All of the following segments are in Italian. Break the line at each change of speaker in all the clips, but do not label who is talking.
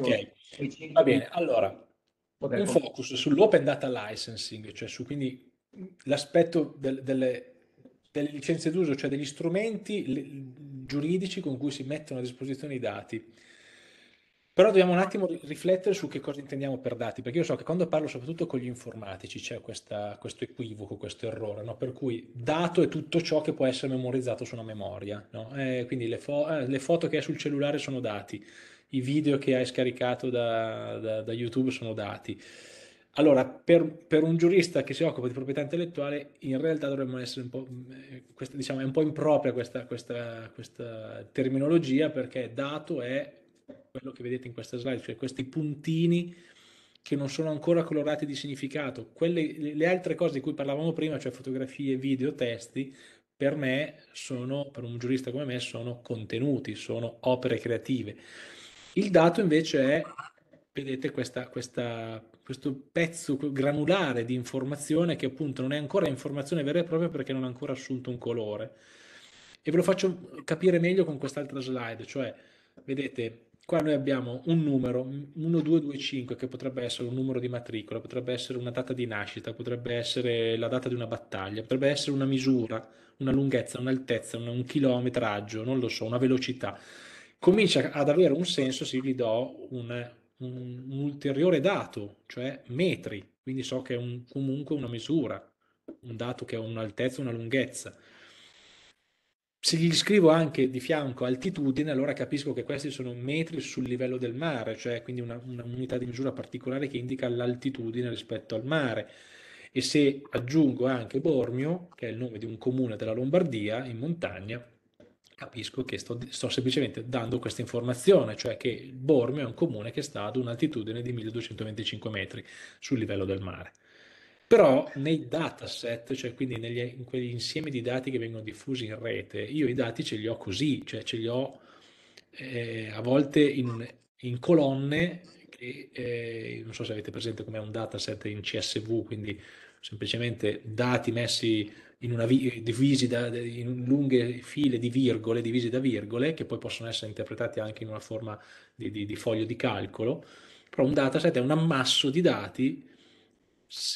Ok, va bene. Allora, un focus sull'open data licensing, cioè su quindi l'aspetto del, delle, delle, licenze d'uso, cioè degli strumenti le, giuridici con cui si mettono a disposizione i dati. Però dobbiamo un attimo riflettere su che cosa intendiamo per dati, perché io so che quando parlo soprattutto con gli informatici c'è questa, questo equivoco, questo errore, no? per cui dato è tutto ciò che può essere memorizzato su una memoria, no? eh, quindi le, fo- eh, le foto che è sul cellulare sono dati, i video che hai scaricato da, da, da YouTube sono dati. Allora, per, per, un giurista che si occupa di proprietà intellettuale, in realtà dovremmo essere un po', eh, questa, diciamo, è un po' impropria questa, questa, questa terminologia perché dato è quello che vedete in questa slide, cioè questi puntini che non sono ancora colorati di significato. Quelle, le altre cose di cui parlavamo prima, cioè fotografie, video, testi, per me sono, per un giurista come me, sono contenuti, sono opere creative il dato invece è, vedete, questa, questa, questo pezzo granulare di informazione che appunto non è ancora informazione vera e propria perché non ha ancora assunto un colore. E ve lo faccio capire meglio con quest'altra slide, cioè, vedete, qua noi abbiamo un numero 1225 che potrebbe essere un numero di matricola, potrebbe essere una data di nascita, potrebbe essere la data di una battaglia, potrebbe essere una misura, una lunghezza, un'altezza, un chilometraggio, non lo so, una velocità comincia ad avere un senso se io gli do un, un, un ulteriore dato, cioè metri, quindi so che è un, comunque una misura, un dato che ha un'altezza una lunghezza. Se gli scrivo anche di fianco altitudine, allora capisco che questi sono metri sul livello del mare, cioè quindi una, una unità di misura particolare che indica l'altitudine rispetto al mare. E se aggiungo anche Bormio, che è il nome di un comune della Lombardia in montagna, capisco che sto, sto semplicemente dando questa informazione, cioè che Bormio è un comune che sta ad un'altitudine di 1225 metri sul livello del mare. Però nei dataset, cioè quindi negli, in quegli insiemi di dati che vengono diffusi in rete, io i dati ce li ho così, cioè ce li ho eh, a volte in, in colonne, che, eh, non so se avete presente com'è un dataset in CSV, quindi semplicemente dati messi in una vi- divisi da, in lunghe file di virgole divise da virgole, che poi possono essere interpretati anche in una forma di, di, di foglio di calcolo, però un dataset è un ammasso di dati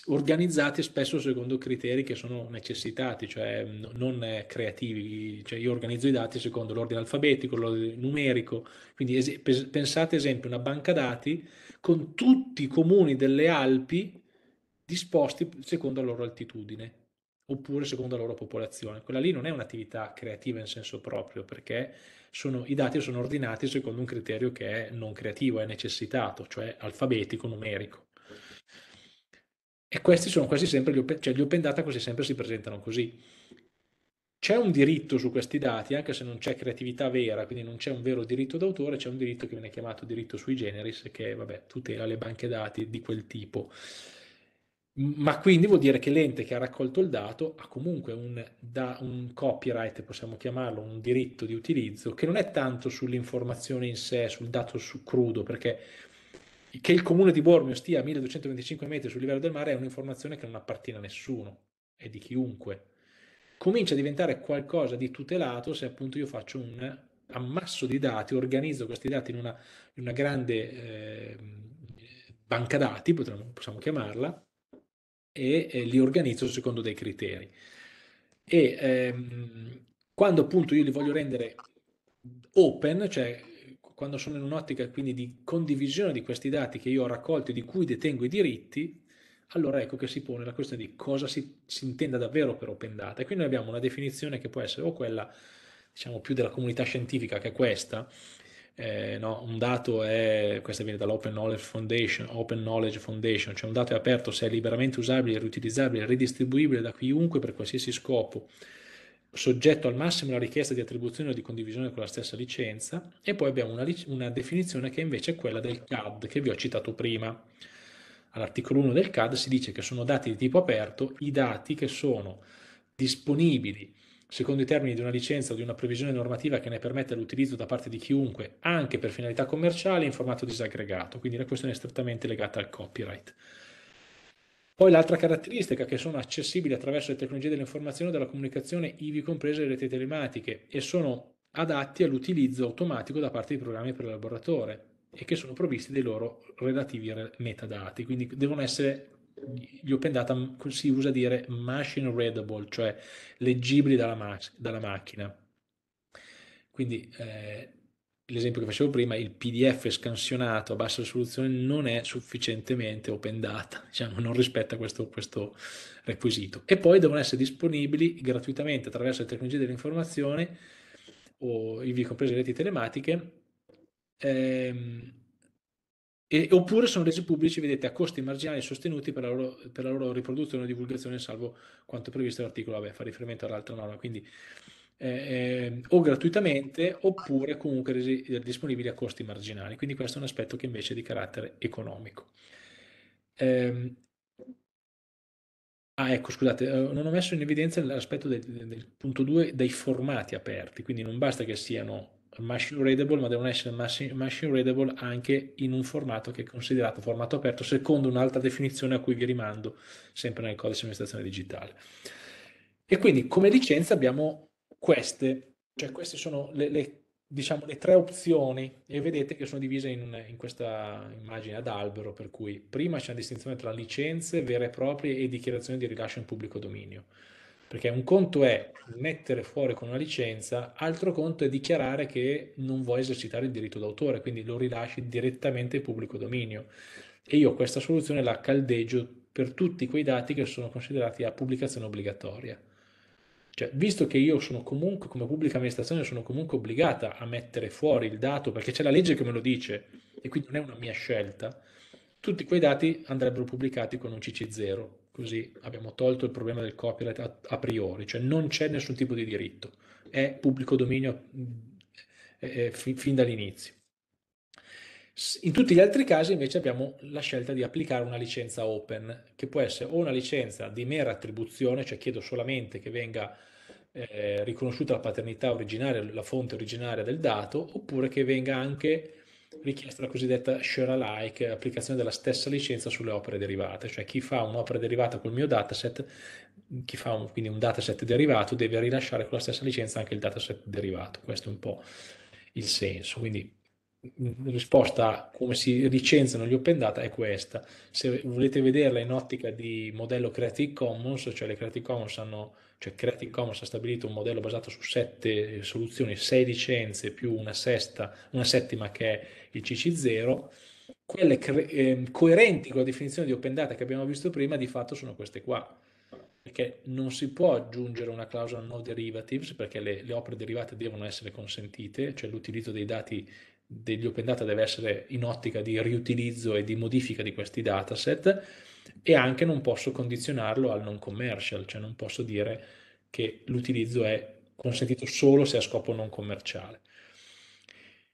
organizzati spesso secondo criteri che sono necessitati, cioè mm, non creativi, cioè io organizzo i dati secondo l'ordine alfabetico, l'ordine numerico, quindi es- pensate esempio una banca dati con tutti i comuni delle Alpi disposti secondo la loro altitudine, oppure secondo la loro popolazione. Quella lì non è un'attività creativa in senso proprio, perché sono, i dati sono ordinati secondo un criterio che è non creativo, è necessitato, cioè alfabetico, numerico. E questi sono quasi sempre gli open, cioè gli open data quasi sempre si presentano così. C'è un diritto su questi dati, anche se non c'è creatività vera, quindi non c'è un vero diritto d'autore, c'è un diritto che viene chiamato diritto sui generis, che vabbè, tutela le banche dati di quel tipo ma quindi vuol dire che l'ente che ha raccolto il dato ha comunque un, da, un, copyright, possiamo chiamarlo, un diritto di utilizzo, che non è tanto sull'informazione in sé, sul dato su crudo, perché che il comune di Bormio stia a 1225 metri sul livello del mare è un'informazione che non appartiene a nessuno, è di chiunque. Comincia a diventare qualcosa di tutelato se appunto io faccio un ammasso di dati, organizzo questi dati in una, in una grande eh, banca dati, potremmo, possiamo chiamarla, e eh, li organizzo secondo dei criteri. E ehm, quando appunto io li voglio rendere open, cioè quando sono in un'ottica quindi di condivisione di questi dati che io ho raccolto e di cui detengo i diritti, allora ecco che si pone la questione di cosa si, si intenda davvero per open data. E qui noi abbiamo una definizione che può essere o quella diciamo più della comunità scientifica che è questa, eh, no, un dato è, questo viene dall'Open Knowledge Foundation, Open Knowledge Foundation, cioè un dato è aperto se è liberamente usabile, riutilizzabile, ridistribuibile da chiunque per qualsiasi scopo, soggetto al massimo alla richiesta di attribuzione o di condivisione con la stessa licenza, e poi abbiamo una, una definizione che invece è quella del CAD che vi ho citato prima. All'articolo 1 del CAD si dice che sono dati di tipo aperto i dati che sono disponibili secondo i termini di una licenza o di una previsione normativa che ne permette l'utilizzo da parte di chiunque, anche per finalità commerciali, in formato disaggregato. Quindi la questione è strettamente legata al copyright. Poi l'altra caratteristica che sono accessibili attraverso le tecnologie dell'informazione e della comunicazione, ivi comprese le reti telematiche, e sono adatti all'utilizzo automatico da parte di programmi per il laboratorio e che sono provvisti dei loro relativi metadati, quindi devono essere gli open data si usa dire machine readable, cioè leggibili dalla, ma- dalla macchina. Quindi eh, l'esempio che facevo prima, il PDF scansionato a bassa risoluzione non è sufficientemente open data, diciamo, non rispetta questo, questo requisito. E poi devono essere disponibili gratuitamente attraverso le tecnologie dell'informazione o i vi comprese le reti telematiche. Ehm, e, oppure sono resi pubblici, vedete, a costi marginali sostenuti per la loro, per la loro riproduzione e divulgazione, salvo quanto previsto dall'articolo, vabbè, fa riferimento all'altra norma, quindi eh, eh, o gratuitamente oppure comunque resi eh, disponibili a costi marginali. Quindi questo è un aspetto che invece è di carattere economico. Ehm, ah, ecco, scusate, eh, non ho messo in evidenza l'aspetto del, del punto 2 dei formati aperti, quindi non basta che siano machine readable, ma devono essere machine readable anche in un formato che è considerato formato aperto, secondo un'altra definizione a cui vi rimando sempre nel codice di amministrazione digitale. E quindi come licenza abbiamo queste, cioè queste sono le, le, diciamo, le tre opzioni e vedete che sono divise in, in questa immagine ad albero, per cui prima c'è una distinzione tra licenze vere e proprie e dichiarazioni di rilascio in pubblico dominio. Perché un conto è mettere fuori con una licenza, altro conto è dichiarare che non vuoi esercitare il diritto d'autore, quindi lo rilasci direttamente in pubblico dominio. E io questa soluzione la caldeggio per tutti quei dati che sono considerati a pubblicazione obbligatoria. Cioè, visto che io sono comunque, come pubblica amministrazione, sono comunque obbligata a mettere fuori il dato perché c'è la legge che me lo dice e quindi non è una mia scelta, tutti quei dati andrebbero pubblicati con un CC0, Così abbiamo tolto il problema del copyright a, a priori, cioè non c'è nessun tipo di diritto, è pubblico dominio eh, mm, fin, fin dall'inizio. In tutti gli altri casi invece abbiamo la scelta di applicare una licenza open, che può essere o una licenza di mera attribuzione, cioè chiedo solamente che venga eh, riconosciuta la paternità originaria, la fonte originaria del dato, oppure che venga anche richiesta la cosiddetta share alike, applicazione della stessa licenza sulle opere derivate, cioè chi fa un'opera derivata col mio dataset, chi fa un, quindi un dataset derivato deve rilasciare con la stessa licenza anche il dataset derivato, questo è un po' il senso, quindi Mm-hmm. risposta a come si licenziano gli open data è questa. Se volete vederla in ottica di modello Creative Commons, cioè, le Creative Commons hanno, cioè Creative Commons ha stabilito un modello basato su sette soluzioni, sei licenze più una, sesta, una settima che è il CC0, quelle cre- eh, coerenti con la definizione di open data che abbiamo visto prima di fatto sono queste qua perché non si può aggiungere una clausola no derivatives perché le, le, opere derivate devono essere consentite, cioè l'utilizzo dei dati degli open data deve essere in ottica di riutilizzo e di modifica di questi dataset e anche non posso condizionarlo al non commercial, cioè non posso dire che l'utilizzo è consentito solo se a scopo non commerciale.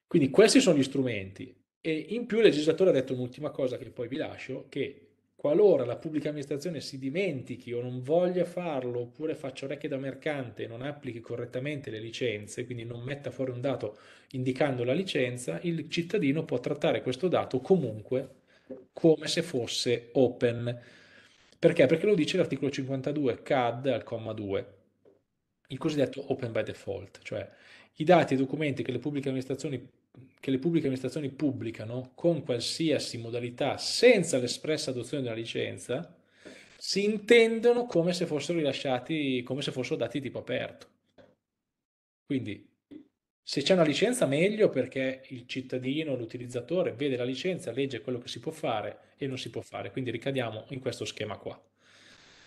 Quindi questi sono gli strumenti e in più il legislatore ha detto un'ultima cosa che poi vi lascio, che Qualora la pubblica amministrazione si dimentichi o non voglia farlo, oppure faccia orecchie da mercante e non applichi correttamente le licenze, quindi non metta fuori un dato indicando la licenza, il cittadino può trattare questo dato comunque come se fosse open. Perché? Perché lo dice l'articolo 52 CAD al comma 2, il cosiddetto open by default, cioè i dati e i documenti che le pubbliche amministrazioni che le pubbliche amministrazioni pubblicano con qualsiasi modalità senza l'espressa adozione della licenza si intendono come se fossero rilasciati, come se fossero dati tipo aperto. Quindi se c'è una licenza meglio perché il cittadino, l'utilizzatore vede la licenza, legge quello che si può fare e non si può fare. Quindi ricadiamo in questo schema qua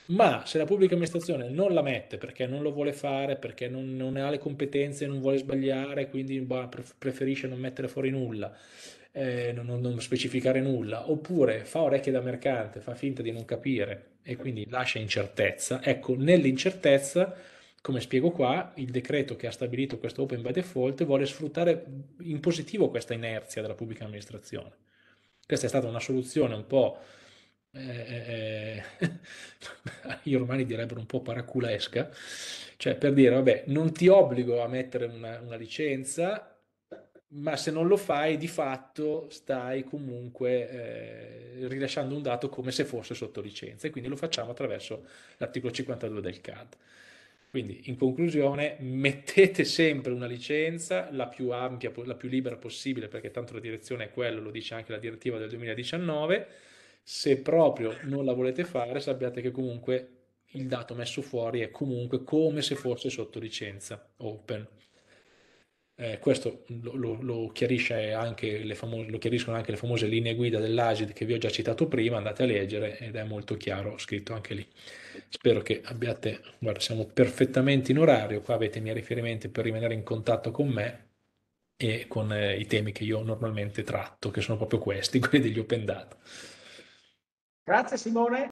ma se la pubblica amministrazione non la mette perché non lo vuole fare, perché non, non ha le competenze, non vuole sbagliare, quindi bah, preferisce non mettere fuori nulla, eh, non, non, specificare nulla, oppure fa orecchie da mercante, fa finta di non capire e quindi lascia incertezza, ecco, nell'incertezza, come spiego qua, il decreto che ha stabilito questo open by default vuole sfruttare in positivo questa inerzia della pubblica amministrazione. Questa è stata una soluzione un po'... Eh, eh, eh i romani direbbero un po' paraculesca, cioè per dire, vabbè, non ti obbligo a mettere una, una licenza, ma se non lo fai di fatto stai comunque eh, rilasciando un dato come se fosse sotto licenza e quindi lo facciamo attraverso l'articolo 52 del CAD. Quindi in conclusione mettete sempre una licenza la più ampia, la più libera possibile perché tanto la direzione è quella, lo dice anche la direttiva del 2019, se proprio non la volete fare sappiate che comunque il dato messo fuori è comunque come se fosse sotto licenza open. Eh, questo lo, lo, lo, famose, lo, chiariscono anche le famose linee guida dell'AGID che vi ho già citato prima, andate a leggere ed è molto chiaro, scritto anche lì. Spero che abbiate, guarda, siamo perfettamente in orario, qua avete i miei riferimenti per rimanere in contatto con me e con eh, i temi che io normalmente tratto, che sono proprio questi, quelli degli open data. Grazie Simone.